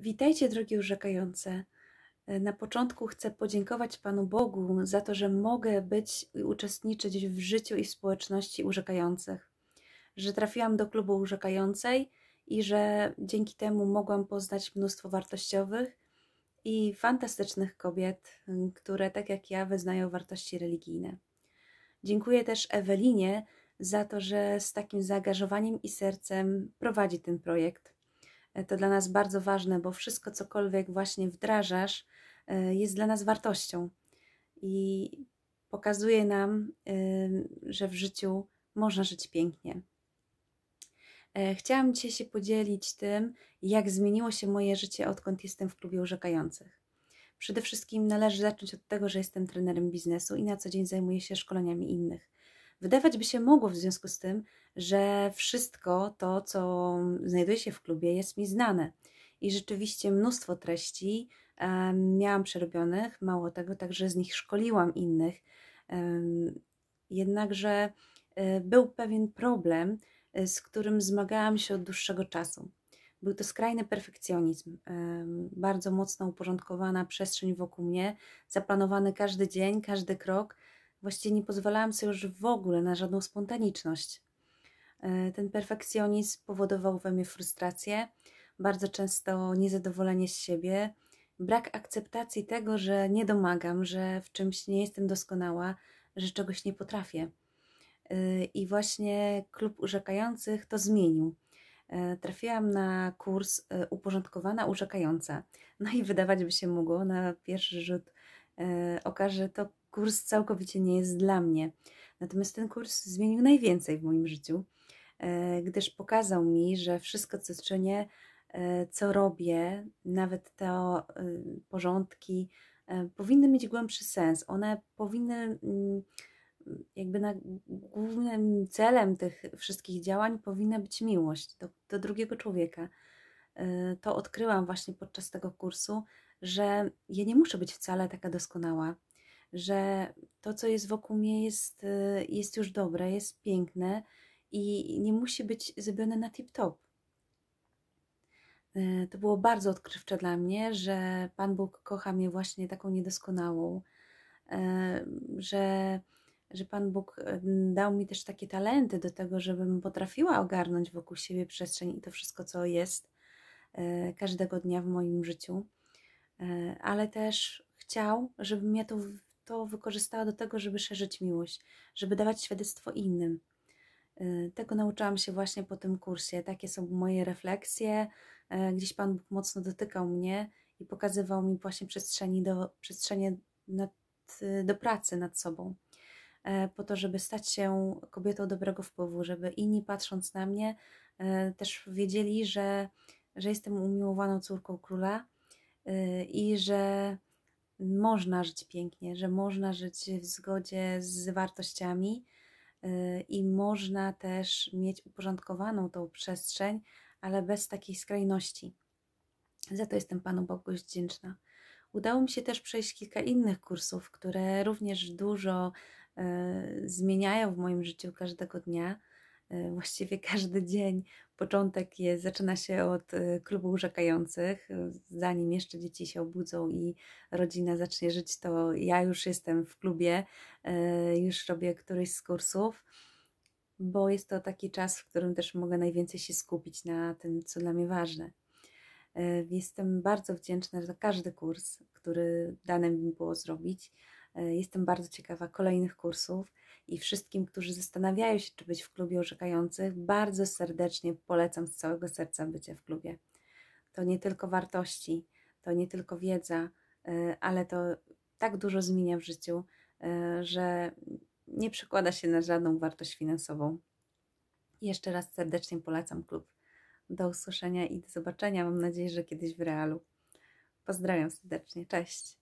Witajcie, drogie urzekające. E, na początku chcę podziękować Panu Bogu za to, że mogę być i uczestniczyć w życiu i w społeczności urzekających, że trafiłam do klubu urzekającej i że dzięki temu mogłam poznać mnóstwo wartościowych i fantastycznych kobiet, które tak jak ja wyznają wartości religijne. Dziękuję też Ewelinie za to, że z takim zaangażowaniem i sercem prowadzi ten projekt to dla nas bardzo ważne, bo wszystko cokolwiek właśnie wdrażasz e, jest dla nas wartością i pokazuje nam, e, że w życiu można żyć pięknie. E, chciałam dzisiaj się podzielić tym, jak zmieniło się moje życie, odkąd jestem w klubie urzekających. Przede wszystkim należy zacząć od tego, że jestem trenerem biznesu i na co dzień zajmuję się szkoleniami innych. Wydawać by się mogło w związku z tym, że wszystko to, co znajduje się w klubie, jest mi znane. I rzeczywiście mnóstwo treści miałam przerobionych, mało tego, także z nich szkoliłam innych. Jednakże e, był pewien problem, e, z którym zmagałam się od dłuższego czasu. Był to skrajny perfekcjonizm, bardzo mocno uporządkowana przestrzeń wokół mnie, zaplanowany każdy dzień, każdy krok, Właściwie nie pozwalałam sobie już w ogóle na żadną spontaniczność. E, ten perfekcjonizm powodował we mnie frustrację, bardzo często niezadowolenie z siebie, brak akceptacji tego, że nie domagam, że w czymś nie jestem doskonała, że czegoś nie potrafię. E, I właśnie klub urzekających to zmienił. E, trafiłam na kurs uporządkowana urzekająca. No i wydawać by się mogło na pierwszy rzut oka, że to kurs całkowicie nie jest dla mnie. Natomiast ten kurs zmienił najwięcej w moim życiu, e, gdyż pokazał mi, że wszystko, co czynię, e, co robię, nawet te e, porządki, powinny mieć głębszy sens. One powinny, mm, jakby na głównym celem tych wszystkich działań powinna być miłość do, do drugiego człowieka. To odkryłam właśnie podczas tego kursu, że ja nie muszę być wcale taka doskonała że to, co jest wokół mnie, jest, y, jest już dobre, jest piękne i nie musi być zrobione na tip-top. Y, to było bardzo odkrywcze dla mnie, że Pan Bóg kocha mnie właśnie taką niedoskonałą, y, że, że Pan Bóg dał mi też takie talenty do tego, żebym potrafiła ogarnąć wokół siebie przestrzeń i to wszystko, co jest każdego dnia w moim życiu. Ale też chciał, żebym ja to to wykorzystała do tego, żeby szerzyć miłość, żeby dawać świadectwo innym. Y, tego nauczyłam się właśnie po tym kursie. Takie są moje refleksje. Y, gdzieś Pan Bóg mocno dotykał mnie i pokazywał mi właśnie przestrzeni do, przestrzenie nad, do pracy nad sobą, y, po to, żeby stać się kobietą dobrego wpływu, żeby inni patrząc na mnie też wiedzieli, że, że jestem umiłowaną córką króla i że można żyć pięknie, że można żyć w zgodzie z wartościami y, i można też mieć uporządkowaną tą przestrzeń, ale bez takiej skrajności. Za to jestem Panu Bogu wdzięczna. Udało mi się też przejść kilka innych kursów, które również dużo y, zmieniają w moim życiu każdego dnia. E, właściwie każdy dzień. Początek jest, zaczyna się od e, klubu urzekających. Zanim jeszcze dzieci się obudzą i rodzina zacznie żyć, to ja już jestem w klubie, e, już robię któryś z kursów, bo jest to taki czas, w którym też mogę najwięcej się skupić na tym, co dla mnie ważne. Jestem bardzo wdzięczna za każdy kurs, który dane mi było zrobić. Jestem bardzo ciekawa kolejnych kursów i wszystkim, którzy zastanawiają się, czy być w klubie orzekających, bardzo serdecznie polecam z całego serca bycie w klubie. To nie tylko wartości, to nie tylko wiedza, y, ale to tak dużo zmienia w życiu, y, że nie przekłada się na żadną wartość finansową. Jeszcze raz serdecznie polecam klub. Do usłyszenia i do zobaczenia. Mam nadzieję, że kiedyś w realu. Pozdrawiam serdecznie. Cześć.